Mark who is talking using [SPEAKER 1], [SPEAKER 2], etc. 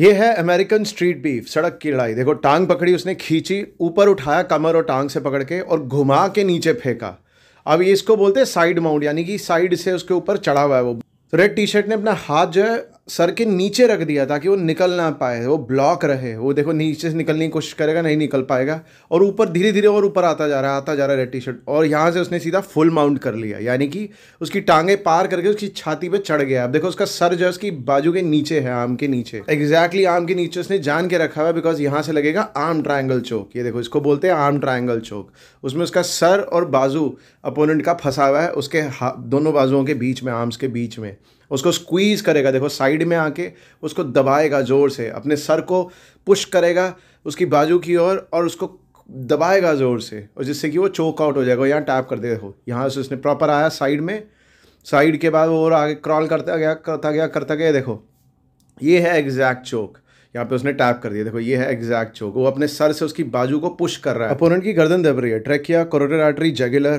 [SPEAKER 1] ये है American street beef सड़क की लड़ाई देखो टांग पकड़ी उसने खींची ऊपर उठाया कमर और टांग से पकड़ के और घुमा के नीचे फेंका अब इसको बोलते हैं साइड माउंट यानी कि साइड से उसके ऊपर चढ़ा हुआ है वो रेड टी शर्ट ने अपना हाथ जो है सर के नीचे रख दिया ताकि वो निकल ना पाए वो ब्लॉक रहे वो देखो नीचे से निकलने की कोशिश करेगा नहीं निकल पाएगा और ऊपर धीरे धीरे और ऊपर आता जा रहा आता जा रहा है रेड टी शर्ट और यहाँ से उसने सीधा फुल माउंट कर लिया यानी कि उसकी टांगे पार करके उसकी छाती पे चढ़ गया अब देखो उसका सर जो है उसकी बाजू के नीचे है आम के नीचे एग्जैक्टली exactly आम के नीचे उसने जान के रखा हुआ बिकॉज यहाँ से लगेगा आर्म ट्राइंगल चौक ये देखो इसको बोलते हैं आर्म ट्राइंगल चौक उसमें उसका सर और बाजू अपोनेंट का फंसा हुआ है उसके दोनों बाजुओं के बीच में आर्म्स के बीच में उसको स्क्वीज़ करेगा देखो साइड में आके उसको दबाएगा ज़ोर से अपने सर को पुश करेगा उसकी बाजू की ओर और उसको दबाएगा ज़ोर से और जिससे कि वो चोक आउट हो जाएगा यहाँ टैप कर दे देखो यहाँ से उसने प्रॉपर आया साइड में साइड के बाद वो और आगे क्रॉल करता गया करता गया करता गया देखो ये है एग्जैक्ट चोक यहाँ पे उसने टैप कर दिया देखो ये है एग्जैक्ट चोक वो अपने सर से उसकी बाजू को पुश कर रहा है अपोनेंट की गर्दन दब रही है ट्रेकिया कोरोटर आर्टरी जेगुलर